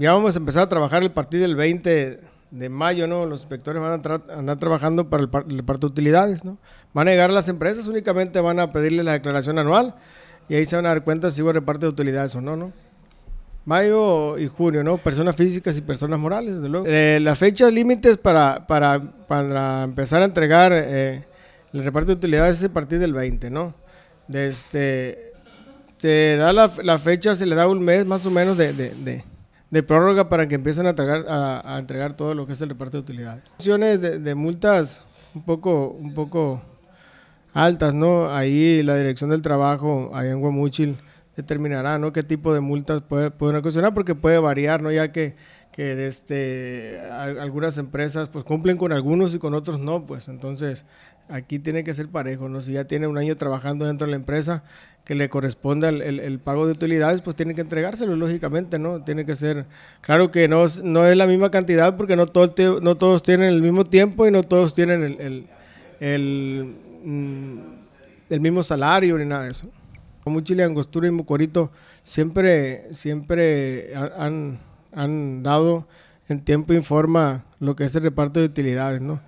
ya vamos a empezar a trabajar el partido del 20 de mayo, ¿no? Los inspectores van a andar trabajando para el, reparto de utilidades, ¿no? Van a llegar las empresas, únicamente van a pedirle la declaración anual y ahí se van a dar cuenta si hubo reparto de utilidades o no, ¿no? Mayo y junio, ¿no? Personas físicas y personas morales, desde luego. Eh, las fechas límites para, para, para, empezar a entregar eh, el reparto de utilidades es a partir del 20, ¿no? De este, se da la, fecha, se le da un mes más o menos de de prórroga para que empiecen a, tragar, a, entregar todo lo que es el reparto de utilidades. Sanciones de, multas un poco, un poco altas, ¿no? Ahí la dirección del trabajo, ahí en Guamuchil, determinará, ¿no? Qué tipo de multas puede, pueden ocasionar porque puede variar, ¿no? Ya que que este, algunas empresas pues cumplen con algunos y con otros no, pues entonces aquí tiene que ser parejo, ¿no? Si ya tiene un año trabajando dentro de la empresa que le corresponda el, el, pago de utilidades, pues tiene que entregárselo, lógicamente, ¿no? Tiene que ser, claro que no, no es la misma cantidad porque no, todo, no todos tienen el mismo tiempo y no todos tienen el, mm, mismo salario ni nada de eso. Como Chile, Angostura y Mucorito siempre, siempre han han dado en tiempo y forma lo que es el reparto de utilidades, ¿no?